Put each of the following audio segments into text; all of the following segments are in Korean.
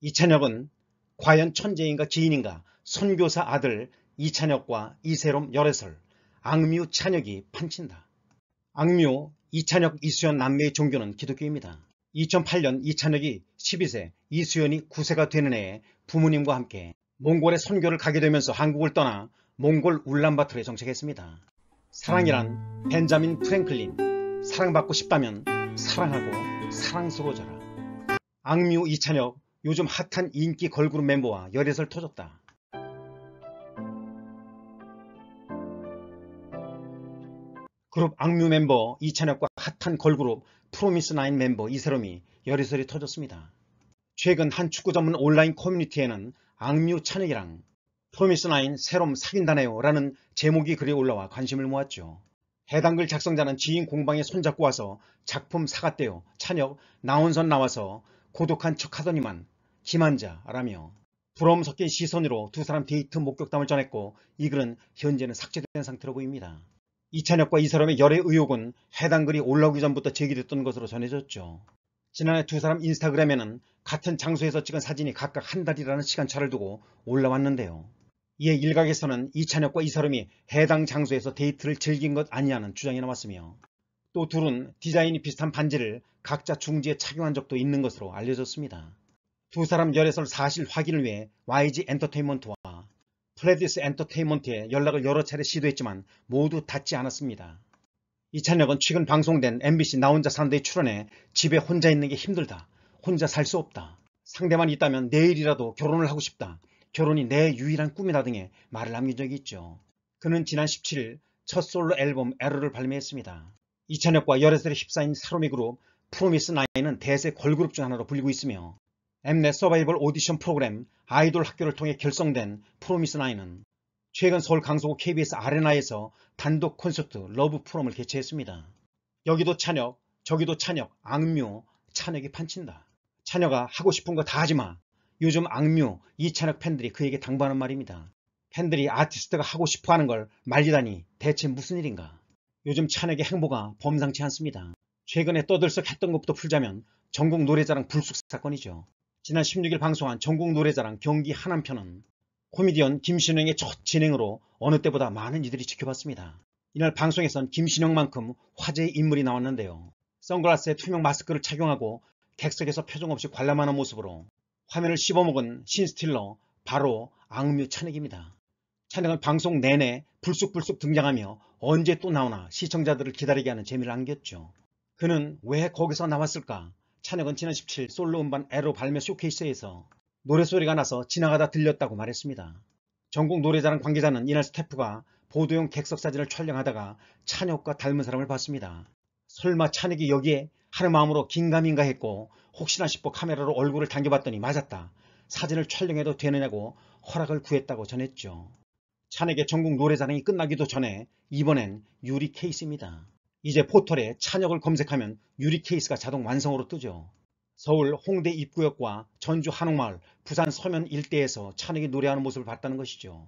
이찬혁은 과연 천재인가 기인인가 선교사 아들 이찬혁과 이세롬 열애설 악뮤 찬혁이 판친다. 악뮤 이찬혁 이수연 남매의 종교는 기독교입니다. 2008년 이찬혁이 12세 이수연이 9세가 되는 해에 부모님과 함께 몽골의 선교를 가게 되면서 한국을 떠나 몽골 울란바토르에 정착했습니다. 사랑이란 벤자민 프랭클린 사랑받고 싶다면 사랑하고 사랑스러워져라. 악뮤 이찬혁 요즘 핫한 인기 걸그룹 멤버와 열애설 터졌다. 그룹 악뮤 멤버 이찬혁과 핫한 걸그룹 프로미스나인 멤버 이세롬이 열애설이 터졌습니다. 최근 한 축구 전문 온라인 커뮤니티에는 악뮤 찬혁이랑 프로미스나인 새롬 사귄다네요 라는 제목이 글이 올라와 관심을 모았죠. 해당 글 작성자는 지인 공방에 손잡고 와서 작품 사갔대요. 찬혁 나온선 나와서 고독한 척 하더니만 기만자라며 부러움 섞인 시선으로 두 사람 데이트 목격담을 전했고 이 글은 현재는 삭제된 상태로 보입니다. 이찬혁과 이 사람의 열애 의혹은 해당 글이 올라오기 전부터 제기됐던 것으로 전해졌죠. 지난해 두 사람 인스타그램에는 같은 장소에서 찍은 사진이 각각 한 달이라는 시간차를 두고 올라왔는데요. 이에 일각에서는 이찬혁과 이 사람이 해당 장소에서 데이트를 즐긴 것 아니냐는 주장이 나왔으며 또 둘은 디자인이 비슷한 반지를 각자 중지에 착용한 적도 있는 것으로 알려졌습니다. 두 사람 열애설 사실 확인을 위해 YG 엔터테인먼트와 프레디스 엔터테인먼트에 연락을 여러 차례 시도했지만 모두 닿지 않았습니다. 이찬혁은 최근 방송된 MBC 나 혼자 산다에 출연해 집에 혼자 있는 게 힘들다. 혼자 살 수 없다. 상대만 있다면 내일이라도 결혼을 하고 싶다. 결혼이 내 유일한 꿈이다 등의 말을 남긴 적이 있죠. 그는 지난 17일 첫 솔로 앨범 에러를 발매했습니다. 이찬혁과 열애설에 휩싸인 사로미 그룹 프로미스 나인은 대세 걸그룹 중 하나로 불리고 있으며 엠넷 서바이벌 오디션 프로그램 아이돌 학교를 통해 결성된 프로미스나인은 최근 서울 강서구 KBS 아레나에서 단독 콘서트 러브 프롬을 개최했습니다. 여기도 찬혁, 저기도 찬혁, 악뮤, 찬혁이 판친다. 찬혁아 하고 싶은 거 다 하지마. 요즘 악뮤, 이찬혁 팬들이 그에게 당부하는 말입니다. 팬들이 아티스트가 하고 싶어하는 걸 말리다니 대체 무슨 일인가. 요즘 찬혁의 행보가 범상치 않습니다. 최근에 떠들썩했던 것부터 풀자면 전국 노래자랑 불쑥 사건이죠. 지난 16일 방송한 전국 노래자랑 경기 한남편은 코미디언 김신영의 첫 진행으로 어느 때보다 많은 이들이 지켜봤습니다. 이날 방송에선 김신영만큼 화제의 인물이 나왔는데요. 선글라스에 투명 마스크를 착용하고 객석에서 표정 없이 관람하는 모습으로 화면을 씹어먹은 신스틸러 바로 악뮤 찬혁입니다. 찬혁은 방송 내내 불쑥불쑥 등장하며 언제 또 나오나 시청자들을 기다리게 하는 재미를 안겼죠. 그는 왜 거기서 나왔을까 찬혁은 지난 17일 솔로 음반 에로 발매 쇼케이스에서 노래소리가 나서 지나가다 들렸다고 말했습니다. 전국 노래자랑 관계자는 이날 스태프가 보도용 객석 사진을 촬영하다가 찬혁과 닮은 사람을 봤습니다. 설마 찬혁이 여기에 하는 마음으로 긴가민가 했고 혹시나 싶어 카메라로 얼굴을 당겨봤더니 맞았다. 사진을 촬영해도 되느냐고 허락을 구했다고 전했죠. 찬에게 전국 노래자랑이 끝나기도 전에 이번엔 유리 케이스입니다. 이제 포털에 찬혁을 검색하면 유리 케이스가 자동 완성으로 뜨죠. 서울 홍대 입구역과 전주 한옥마을, 부산 서면 일대에서 찬혁이 노래하는 모습을 봤다는 것이죠.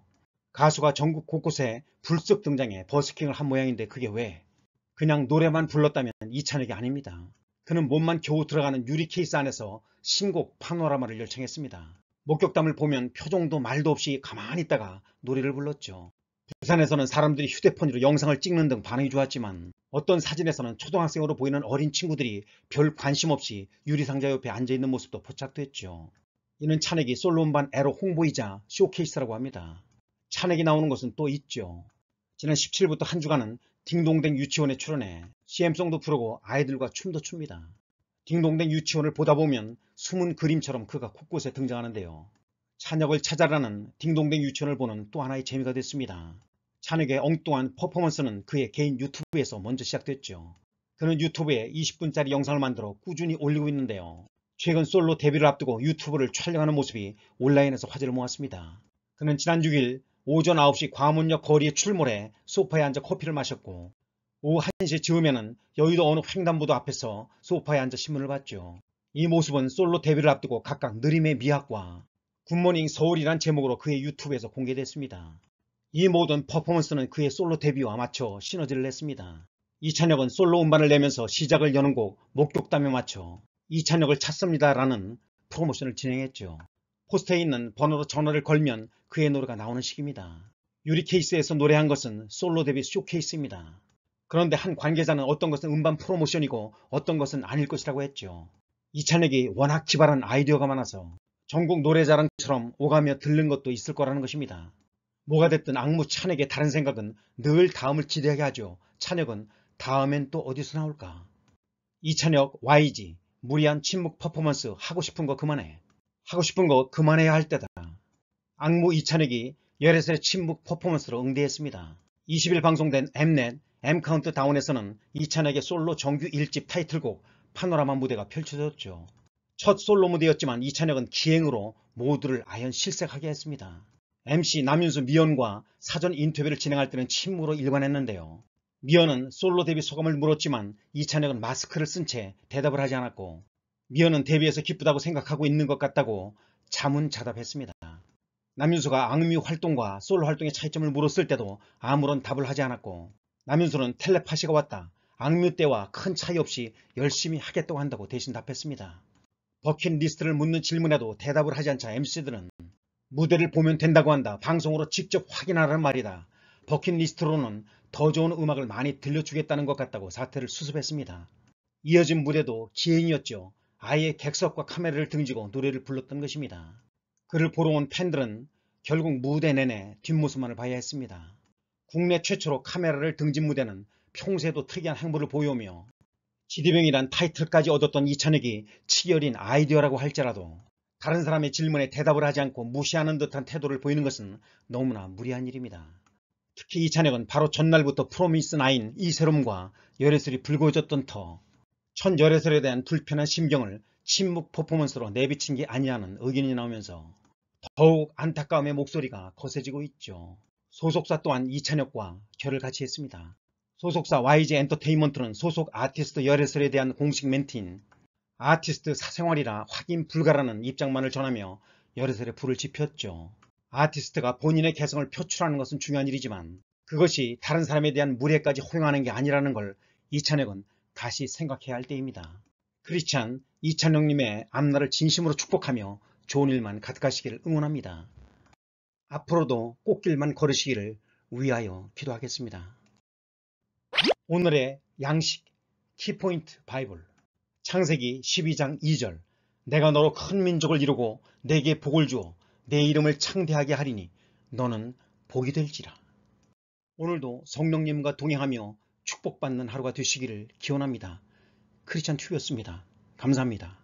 가수가 전국 곳곳에 불쑥 등장해 버스킹을 한 모양인데 그게 왜? 그냥 노래만 불렀다면 이찬혁이 아닙니다. 그는 몸만 겨우 들어가는 유리 케이스 안에서 신곡 파노라마를 열창했습니다. 목격담을 보면 표정도 말도 없이 가만히 있다가 노래를 불렀죠. 부산에서는 사람들이 휴대폰으로 영상을 찍는 등 반응이 좋았지만 어떤 사진에서는 초등학생으로 보이는 어린 친구들이 별 관심 없이 유리상자 옆에 앉아있는 모습도 포착됐죠. 이는 찬액이 솔로음반 에로 홍보이자 쇼케이스라고 합니다. 찬액이 나오는 것은 또 있죠. 지난 17일부터 한 주간은 딩동댕 유치원에 출연해 CM송도 부르고 아이들과 춤도 춥니다. 딩동댕 유치원을 보다 보면 숨은 그림처럼 그가 곳곳에 등장하는데요. 찬혁을 찾아라는 딩동댕 유치원을 보는 또 하나의 재미가 됐습니다. 찬에의 엉뚱한 퍼포먼스는 그의 개인 유튜브에서 먼저 시작됐죠. 그는 유튜브에 20분짜리 영상을 만들어 꾸준히 올리고 있는데요. 최근 솔로 데뷔를 앞두고 유튜브를 촬영하는 모습이 온라인에서 화제를 모았습니다. 그는 지난 6일 오전 9시 광화문역 거리에 출몰해 소파에 앉아 커피를 마셨고 오후 1시 즈음에는 여의도 어느 횡단보도 앞에서 소파에 앉아 신문을 봤죠. 이 모습은 솔로 데뷔를 앞두고 각각 느림의 미학과 굿모닝 서울이란 제목으로 그의 유튜브에서 공개됐습니다. 이 모든 퍼포먼스는 그의 솔로 데뷔와 맞춰 시너지를 냈습니다. 이찬혁은 솔로 음반을 내면서 시작을 여는 곡 목격담에 맞춰 이찬혁을 찾습니다라는 프로모션을 진행했죠. 포스트에 있는 번호로 전화를 걸면 그의 노래가 나오는 시기입니다 유리케이스에서 노래한 것은 솔로 데뷔 쇼케이스입니다. 그런데 한 관계자는 어떤 것은 음반 프로모션이고 어떤 것은 아닐 것이라고 했죠. 이찬혁이 워낙 기발한 아이디어가 많아서 전국 노래자랑처럼 오가며 들른 것도 있을 거라는 것입니다. 뭐가 됐든 악무 찬에게 다른 생각은 늘 다음을 기대하게 하죠. 찬혁은 다음엔 또 어디서 나올까? 이찬혁 YG 무리한 침묵 퍼포먼스 하고 싶은 거 그만해. 하고 싶은 거 그만해야 할 때다. 악무 이찬혁이 열애설의 침묵 퍼포먼스로 응대했습니다. 20일 방송된 엠넷 엠카운트 다운에서는 이찬혁의 솔로 정규 1집 타이틀곡 파노라마 무대가 펼쳐졌죠. 첫 솔로 무대였지만 이찬혁은 기행으로 모두를 아연 실색하게 했습니다. MC 남윤수 미연과 사전 인터뷰를 진행할 때는 침묵으로 일관했는데요. 미연은 솔로 데뷔 소감을 물었지만 이찬혁은 마스크를 쓴 채 대답을 하지 않았고 미연은 데뷔해서 기쁘다고 생각하고 있는 것 같다고 자문자답했습니다. 남윤수가 악뮤 활동과 솔로 활동의 차이점을 물었을 때도 아무런 답을 하지 않았고 남윤수는 텔레파시가 왔다. 악뮤 때와 큰 차이 없이 열심히 하겠다고 한다고 대신 답했습니다. 버킷리스트를 묻는 질문에도 대답을 하지 않자 MC들은 무대를 보면 된다고 한다. 방송으로 직접 확인하라는 말이다. 버킷리스트로는 더 좋은 음악을 많이 들려주겠다는 것 같다고 사태를 수습했습니다. 이어진 무대도 기행이었죠. 아예 객석과 카메라를 등지고 노래를 불렀던 것입니다. 그를 보러 온 팬들은 결국 무대 내내 뒷모습만을 봐야 했습니다. 국내 최초로 카메라를 등진 무대는 평소에도 특이한 행보를 보여오며 지디병이란 타이틀까지 얻었던 이찬혁이 치열인 아이디어라고 할지라도 다른 사람의 질문에 대답을 하지 않고 무시하는 듯한 태도를 보이는 것은 너무나 무리한 일입니다. 특히 이 찬혁은 바로 전날부터 프로미스 나인 이세롬과 열애설이 불거졌던 터, 첫 열애설에 대한 불편한 심경을 침묵 퍼포먼스로 내비친 게 아니냐는 의견이 나오면서 더욱 안타까움의 목소리가 거세지고 있죠. 소속사 또한 이찬혁과 결을 같이 했습니다. 소속사 YG 엔터테인먼트는 소속 아티스트 열애설에 대한 공식 멘트인 아티스트 사생활이라 확인 불가라는 입장만을 전하며 여러세의 불을 지폈죠. 아티스트가 본인의 개성을 표출하는 것은 중요한 일이지만 그것이 다른 사람에 대한 무례까지 허용하는 게 아니라는 걸 이찬혁은 다시 생각해야 할 때입니다. 크리찬 이찬혁님의 앞날을 진심으로 축복하며 좋은 일만 가득하시기를 응원합니다. 앞으로도 꽃길만 걸으시기를 위하여 기도하겠습니다. 오늘의 양식 키포인트 바이블 창세기 12장 2절 내가 너로 큰 민족을 이루고 내게 복을 주어 내 이름을 창대하게 하리니 너는 복이 될지라. 오늘도 성령님과 동행하며 축복받는 하루가 되시기를 기원합니다. 크리스찬 튜브였습니다. 감사합니다.